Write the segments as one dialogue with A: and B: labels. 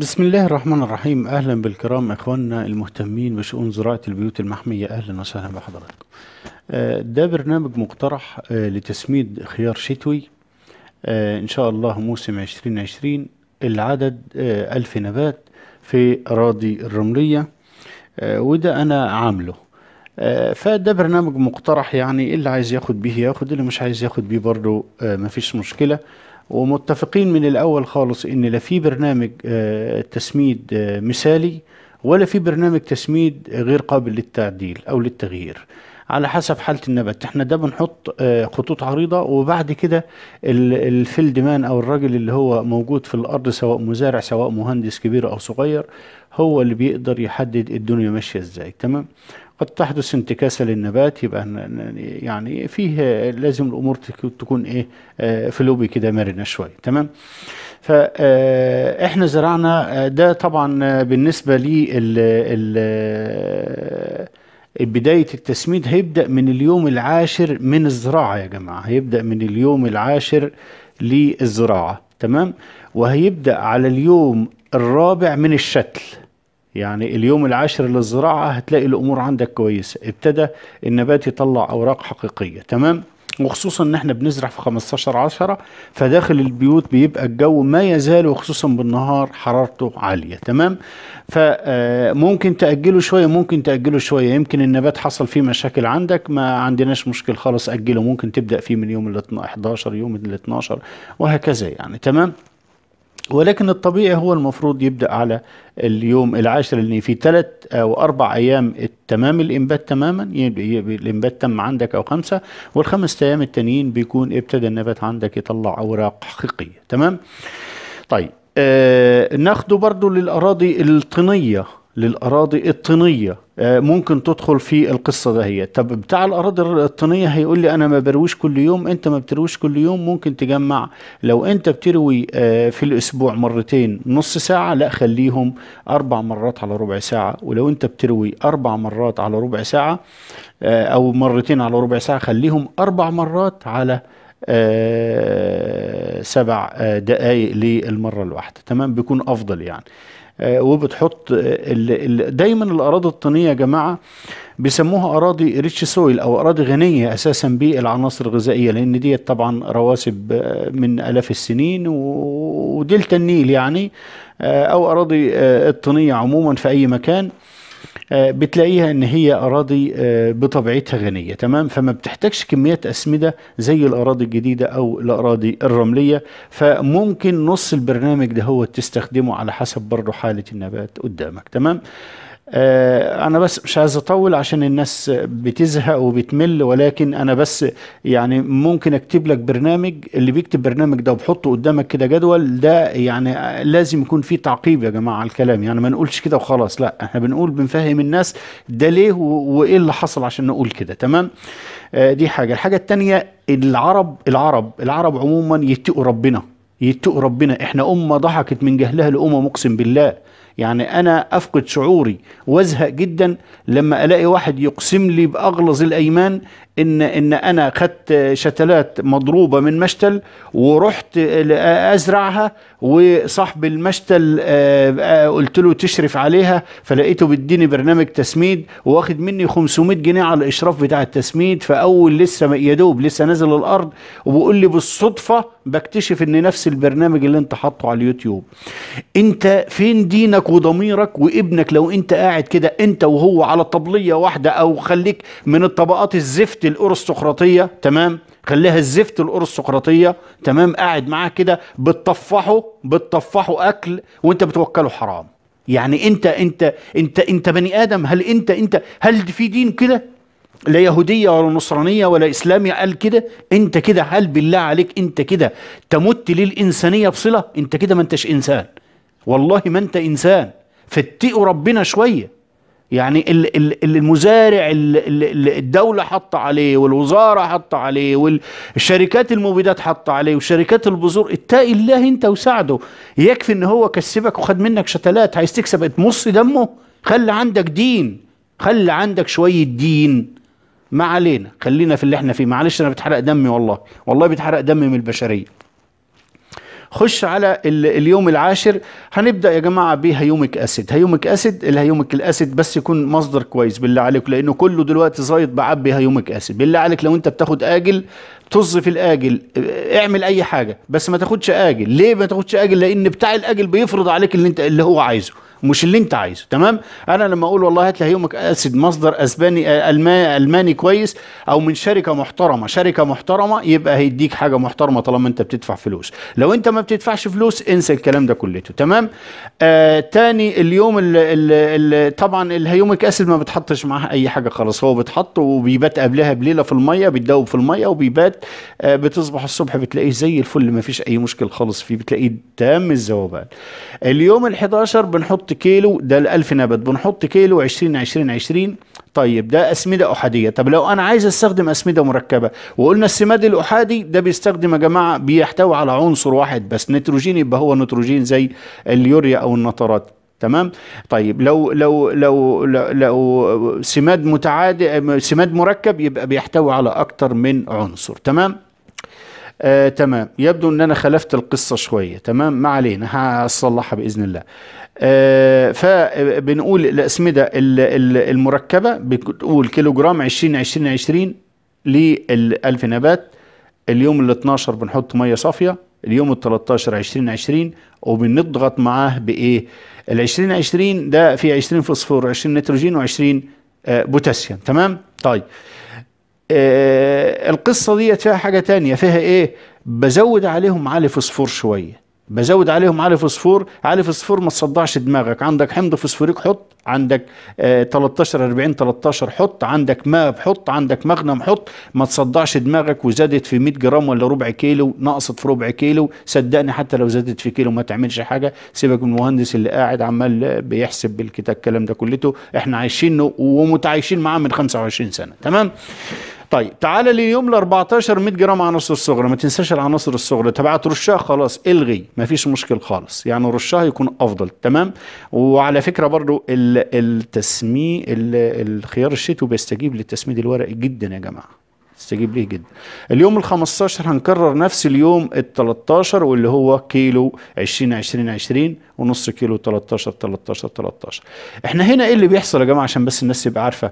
A: بسم الله الرحمن الرحيم اهلا بالكرام اخواننا المهتمين بشؤون زراعه البيوت المحميه اهلا وسهلا بحضراتكم آه، ده برنامج مقترح آه، لتسميد خيار شتوي آه، ان شاء الله موسم 2020 العدد ألف نبات في أراضي الرملية وده أنا عامله فده برنامج مقترح يعني اللي عايز ياخد بيه ياخد اللي مش عايز ياخد بيه برضه مفيش مشكلة ومتفقين من الاول خالص ان لا في برنامج آه، تسميد آه، مثالي ولا في برنامج تسميد غير قابل للتعديل او للتغيير على حسب حاله النبات احنا ده بنحط آه، خطوط عريضه وبعد كده الفيلد مان او الراجل اللي هو موجود في الارض سواء مزارع سواء مهندس كبير او صغير هو اللي بيقدر يحدد الدنيا ماشيه ازاي تمام قد تحدث انتكاسه للنبات يبقى يعني فيه لازم الامور تكون ايه آه، فلوبي كده مرنه شويه تمام فاحنا آه، زرعنا آه، ده طبعا بالنسبه لي بداية التسميد هيبدأ من اليوم العاشر من الزراعة يا جماعة هيبدأ من اليوم العاشر للزراعة تمام وهيبدأ على اليوم الرابع من الشتل يعني اليوم العاشر للزراعة هتلاقي الأمور عندك كويسة ابتدى النبات يطلع أوراق حقيقية تمام وخصوصا ان احنا بنزرع في 15 10 فداخل البيوت بيبقى الجو ما يزال وخصوصا بالنهار حرارته عاليه تمام فممكن آه، تاجله شويه ممكن تاجله شويه يمكن النبات حصل فيه مشاكل عندك ما عندناش مشكل خالص اجله ممكن تبدا فيه من يوم ال 11 يوم ال 12 وهكذا يعني تمام ولكن الطبيعي هو المفروض يبدا على اليوم العاشر لان في ثلاث او اربع ايام تمام الانبات تماما الانبات تم عندك او خمسه والخمس ايام التانيين بيكون ابتدى النبات عندك يطلع اوراق حقيقيه تمام طيب آه ناخده برضو للاراضي الطينيه للاراضي الطينيه آه، ممكن تدخل في القصه دهيت طب بتاع الاراضي الطينيه هيقول لي انا ما برويش كل يوم انت ما بترويش كل يوم ممكن تجمع لو انت بتروي آه، في الاسبوع مرتين نص ساعه لا خليهم اربع مرات على ربع ساعه ولو انت بتروي اربع مرات على ربع ساعه آه، او مرتين على ربع ساعه خليهم اربع مرات على سبع دقائق للمره الواحده تمام بيكون افضل يعني آه، وبتحط دايما الاراضي الطينيه يا جماعه بيسموها اراضي ريتش سويل او اراضي غنيه اساسا بالعناصر الغذائيه لان دي طبعا رواسب آه، من الاف السنين ودلتا النيل يعني آه، او اراضي الطينيه عموما في اي مكان آه، بتلاقيها ان هي اراضي آه، بطبيعتها غنيه تمام فما بتحتاجش كميات اسمده زي الاراضي الجديده او الاراضي الرمليه فممكن نص البرنامج ده هو تستخدمه على حسب برضه حاله النبات قدامك تمام آه، انا بس مش عايز اطول عشان الناس بتزهق وبتمل ولكن انا بس يعني ممكن اكتب لك برنامج اللي بيكتب برنامج ده وبحطه قدامك كده جدول ده يعني لازم يكون فيه تعقيب يا جماعه على الكلام يعني ما نقولش كده وخلاص لا احنا بنقول بنفهم الناس ده ليه وايه اللي حصل عشان نقول كده تمام آه، دي حاجه الحاجه الثانيه العرب العرب العرب عموما يتقوا ربنا يتقوا ربنا احنا امه ضحكت من جهلها لامه اقسم بالله يعني أنا أفقد شعوري وأزهق جدا لما ألاقي واحد يقسم لي بأغلظ الأيمان إن إن أنا خدت شتلات مضروبة من مشتل ورحت أزرعها وصاحب المشتل آه، آه، قلت له تشرف عليها فلقيته بيديني برنامج تسميد واخد مني 500 جنيه على الإشراف بتاع التسميد فأول لسه يا دوب لسه نازل الأرض وبقول لي بالصدفة بكتشف إن نفس البرنامج اللي أنت حاطه على اليوتيوب أنت فين دينك نفسك وضميرك وابنك لو انت قاعد كده انت وهو على طبليه واحده او خليك من الطبقات الزفت الارستقراطيه تمام خليها الزفت الارستقراطيه تمام قاعد معاه كده بتطفحه بتطفحه اكل وانت بتوكله حرام يعني انت انت انت انت بني ادم هل انت انت هل في دين كده لا يهودية ولا نصرانية ولا إسلامية قال كده أنت كده هل بالله عليك أنت كده تمت للإنسانية بصلة أنت كده ما أنتش إنسان والله ما انت انسان فتقوا ربنا شويه يعني اللي المزارع اللي الدولة حاطة عليه والوزارة حاطة عليه والشركات المبيدات حاطة عليه وشركات البذور اتقي الله انت وساعده يكفي ان هو كسبك وخد منك شتلات عايز تكسب تمص دمه خلي عندك دين خلي عندك شوية دين ما علينا خلينا في اللي احنا فيه معلش انا بتحرق دمي والله والله بتحرق دمي من البشرية خش على اليوم العاشر هنبدا يا جماعه بهيومك اسيد هيومك اسيد الهيومك الاسيد بس يكون مصدر كويس بالله عليك لانه كله دلوقتي زايد بعبي هيومك اسيد بالله عليك لو انت بتاخد اجل طز في الاجل اعمل اي حاجه بس ما تاخدش اجل ليه ما تاخدش اجل لان بتاع الاجل بيفرض عليك اللي انت اللي هو عايزه مش اللي انت عايزه تمام انا لما اقول والله هات لي هيومك اسيد مصدر اسباني آه، ألماني, كويس او من شركه محترمه شركه محترمه يبقى هيديك حاجه محترمه طالما انت بتدفع فلوس لو انت ما بتدفعش فلوس انسى الكلام ده كلته تمام آه تاني اليوم ال ال الـ طبعا الهيومك اسيد ما بتحطش معاه اي حاجه خلاص هو بيتحط وبيبات قبلها بليله في الميه بيتدوب في الميه وبيبات آه بتصبح الصبح بتلاقيه زي الفل ما فيش اي مشكل خالص فيه بتلاقيه تام الذوبان اليوم ال11 بنحط بنحط كيلو ده ال 1000 نبت بنحط كيلو 20 20 20 طيب ده اسمده احاديه طب لو انا عايز استخدم اسمده مركبه وقلنا السماد الاحادي ده بيستخدم يا جماعه بيحتوي على عنصر واحد بس نيتروجين يبقى هو نيتروجين زي اليوريا او النطرات تمام طيب لو لو لو لو, لو سماد متعادل سماد مركب يبقى بيحتوي على اكتر من عنصر تمام آه تمام يبدو ان انا خلفت القصه شويه تمام ما علينا هصلحها باذن الله آه فبنقول الاسمده إيه المركبه بتقول كيلو جرام 20 20 20 لل 1000 نبات اليوم ال 12 بنحط ميه صافيه اليوم ال 13 20 20 وبنضغط معاه بايه؟ ال 20 20 ده فيه 20 فوسفور 20 نيتروجين و20 آه بوتاسيوم تمام؟ طيب آه القصه ديت فيها حاجه تانية فيها ايه بزود عليهم علي فوسفور شويه بزود عليهم علي فوسفور علي فوسفور ما تصدعش دماغك عندك حمض فوسفوريك حط عندك آه 13 40 13 حط عندك ماء حط عندك مغنم حط ما تصدعش دماغك وزادت في 100 جرام ولا ربع كيلو نقصت في ربع كيلو صدقني حتى لو زادت في كيلو ما تعملش حاجه سيبك من المهندس اللي قاعد عمال بيحسب بالكتاب الكلام ده كلته احنا عايشينه ومتعايشين معاه من 25 سنه تمام طيب تعال ليوم ال 14 100 جرام عناصر صغرى ما تنساش العناصر الصغرى تبعت رشها خلاص الغي ما فيش مشكل خالص يعني رشها يكون افضل تمام وعلى فكره برضو التسمي الخيار الشتوي بيستجيب للتسميد الورقي جدا يا جماعه استجيب ليه جدا اليوم ال 15 هنكرر نفس اليوم ال 13 واللي هو كيلو 20 20 20 ونص كيلو 13 13 13 احنا هنا ايه اللي بيحصل يا جماعه عشان بس الناس تبقى عارفه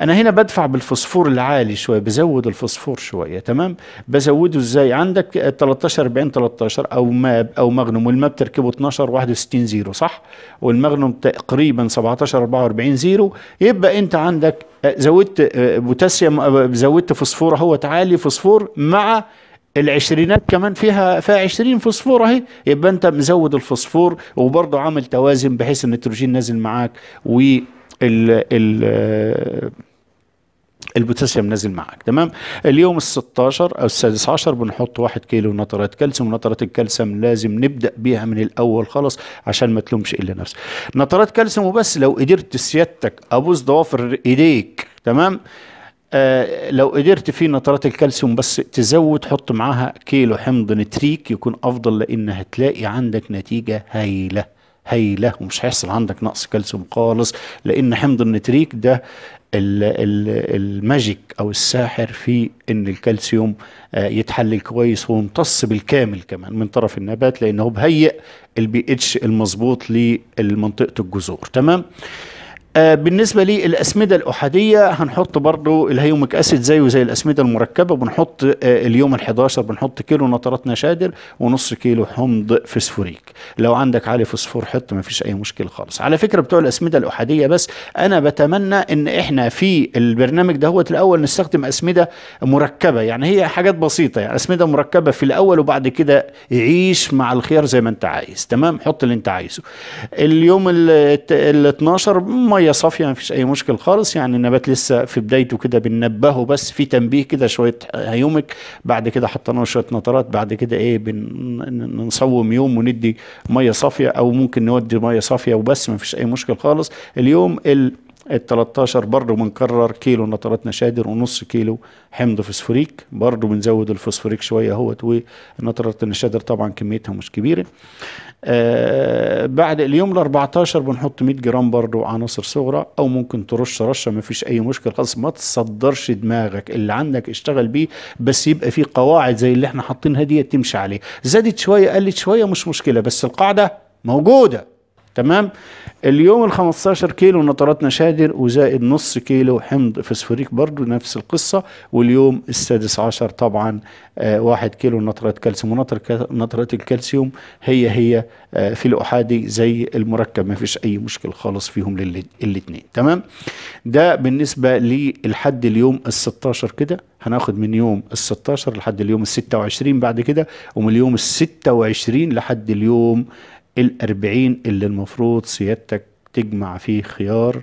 A: انا هنا بدفع بالفوسفور العالي شويه بزود الفوسفور شويه تمام بزوده ازاي عندك 13 40 13 او ماب او مغنم والماب تركبه 12 61 0 صح والمغنم تقريبا 17 44 0 يبقى انت عندك آه، زودت آه، بوتاسيوم آه، زودت فوسفور هو عالي فوسفور مع العشرينات كمان فيها فيها 20 فوسفور اهي يبقى انت مزود الفوسفور وبرضه عامل توازن بحيث النيتروجين نازل معاك و ال ال آه، البوتاسيوم نازل معاك تمام اليوم ال16 او السادس عشر بنحط 1 كيلو نطرات كالسيوم نطرات الكالسيوم لازم نبدا بيها من الاول خالص عشان ما تلومش الا نفسك نترات كالسيوم وبس لو قدرت سيادتك ابوس ضوافر ايديك تمام آه لو قدرت في نترات الكالسيوم بس تزود حط معاها كيلو حمض نتريك يكون افضل لان هتلاقي عندك نتيجه هايله هايله ومش هيحصل عندك نقص كالسيوم خالص لان حمض النتريك ده الماجيك او الساحر في ان الكالسيوم آه، يتحلل كويس ويمتص بالكامل كمان من طرف النبات لانه بهيئ البي اتش المظبوط لمنطقه الجذور تمام آه، بالنسبة للأسمدة الأحادية هنحط برضو الهيوميك أسيد زيه زي الأسمدة المركبة بنحط آه، اليوم ال11 بنحط كيلو نترات نشادر ونص كيلو حمض فسفوريك لو عندك عالي فسفور حط مفيش أي مشكلة خالص على فكرة بتوع الأسمدة الأحادية بس أنا بتمنى إن إحنا في البرنامج ده هو الأول نستخدم أسمدة مركبة يعني هي حاجات بسيطة يعني أسمدة مركبة في الأول وبعد كده يعيش مع الخيار زي ما أنت عايز تمام حط اللي أنت عايزه اليوم ال 12 مية ميه صافيه ما فيش اي مشكل خالص يعني النبات لسه في بدايته كده بننبهه بس في تنبيه كده شويه هيومك بعد كده حطينا له شويه نطرات بعد كده ايه بنصوم يوم وندي ميه صافيه او ممكن نودي ميه صافيه وبس ما فيش اي مشكل خالص اليوم ال ال 13 برضه بنكرر كيلو نترات نشادر ونص كيلو حمض فوسفوريك برضه بنزود الفوسفوريك شويه اهوت والنترات النشادر طبعا كميتها مش كبيره آه بعد اليوم ال 14 بنحط 100 جرام برضه عناصر صغرى او ممكن ترش رشه ما فيش اي مشكله خالص ما تصدرش دماغك اللي عندك اشتغل بيه بس يبقى في قواعد زي اللي احنا حاطينها دي تمشي عليه زادت شويه قلت شويه مش مشكله بس القاعده موجوده تمام اليوم ال 15 كيلو نطرات نشادر وزائد نص كيلو حمض فسفوريك برضو نفس القصة واليوم السادس عشر طبعا آه واحد كيلو نطرات كالسيوم ونطرات الكالسيوم هي هي آه في الأحادي زي المركب ما فيش أي مشكل خالص فيهم الاثنين تمام ده بالنسبة للحد اليوم ال 16 كده هناخد من يوم ال 16 لحد اليوم ال 26 بعد كده ومن اليوم ال 26 لحد اليوم الأربعين اللي المفروض سيادتك تجمع فيه خيار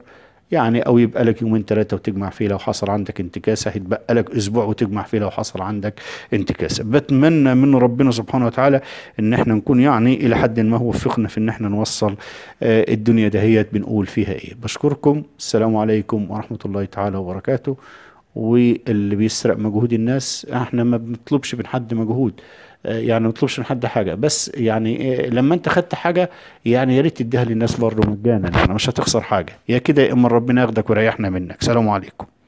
A: يعني او يبقى لك يومين ثلاثه وتجمع فيه لو حصل عندك انتكاسه هيتبقى لك اسبوع وتجمع فيه لو حصل عندك انتكاسه بتمنى من ربنا سبحانه وتعالى ان احنا نكون يعني الى حد ما وفقنا في ان احنا نوصل آه الدنيا دهيت بنقول فيها ايه بشكركم السلام عليكم ورحمه الله تعالى وبركاته واللي بيسرق مجهود الناس احنا ما بنطلبش من حد مجهود آه، يعني ما بنطلبش من حد حاجه بس يعني آه، لما انت خدت حاجه يعني يا ريت تديها للناس برضه مجانا يعني مش هتخسر حاجه يا كده يا اما ربنا ياخدك ويريحنا منك سلام عليكم